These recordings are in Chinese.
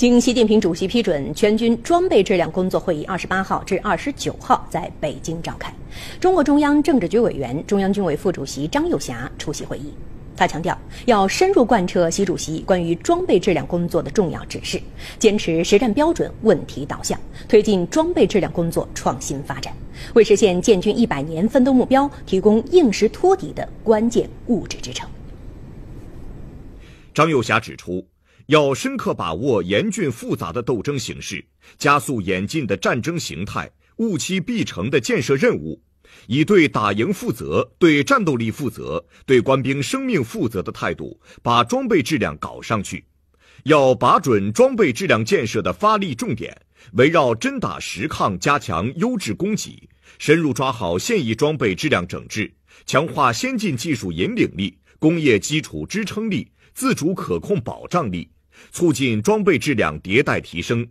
经习近平主席批准，全军装备质量工作会议二十八号至二十九号在北京召开。中共中央政治局委员、中央军委副主席张又侠出席会议。他强调，要深入贯彻习主席关于装备质量工作的重要指示，坚持实战标准、问题导向，推进装备质量工作创新发展，为实现建军一百年奋斗目标提供硬实托底的关键物质支撑。张又侠指出。要深刻把握严峻复杂的斗争形势、加速演进的战争形态、务期必成的建设任务，以对打赢负责、对战斗力负责、对官兵生命负责的态度，把装备质量搞上去。要把准装备质量建设的发力重点，围绕真打实抗，加强优质供给，深入抓好现役装备质量整治，强化先进技术引领力、工业基础支撑力、自主可控保障力。促进装备质量迭代提升，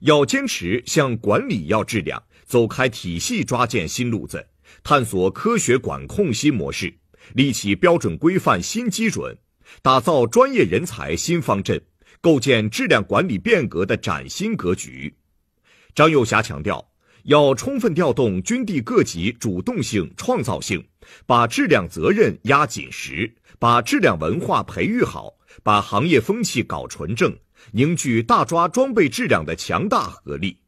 要坚持向管理要质量，走开体系抓建新路子，探索科学管控新模式，立起标准规范新基准，打造专业人才新方阵，构建质量管理变革的崭新格局。张友侠强调，要充分调动军地各级主动性、创造性，把质量责任压紧实，把质量文化培育好。把行业风气搞纯正，凝聚大抓装备质量的强大合力。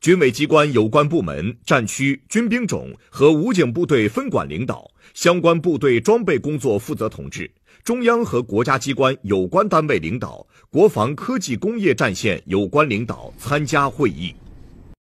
军委机关有关部门、战区、军兵种和武警部队分管领导、相关部队装备工作负责同志，中央和国家机关有关单位领导、国防科技工业战线有关领导参加会议。